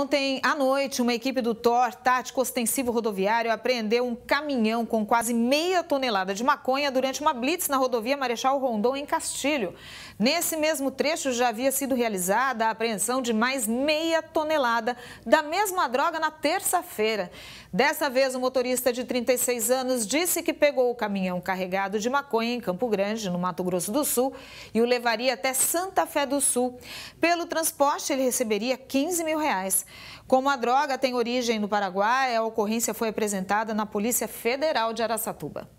ontem à noite, uma equipe do TOR, Tático Ostensivo Rodoviário, apreendeu um caminhão com quase meia tonelada de maconha durante uma blitz na rodovia Marechal Rondon, em Castilho. Nesse mesmo trecho já havia sido realizada a apreensão de mais meia tonelada da mesma droga na terça-feira. Dessa vez, o motorista de 36 anos disse que pegou o caminhão carregado de maconha em Campo Grande, no Mato Grosso do Sul, e o levaria até Santa Fé do Sul. Pelo transporte, ele receberia 15 mil reais. Como a droga tem origem no Paraguai, a ocorrência foi apresentada na Polícia Federal de Araçatuba.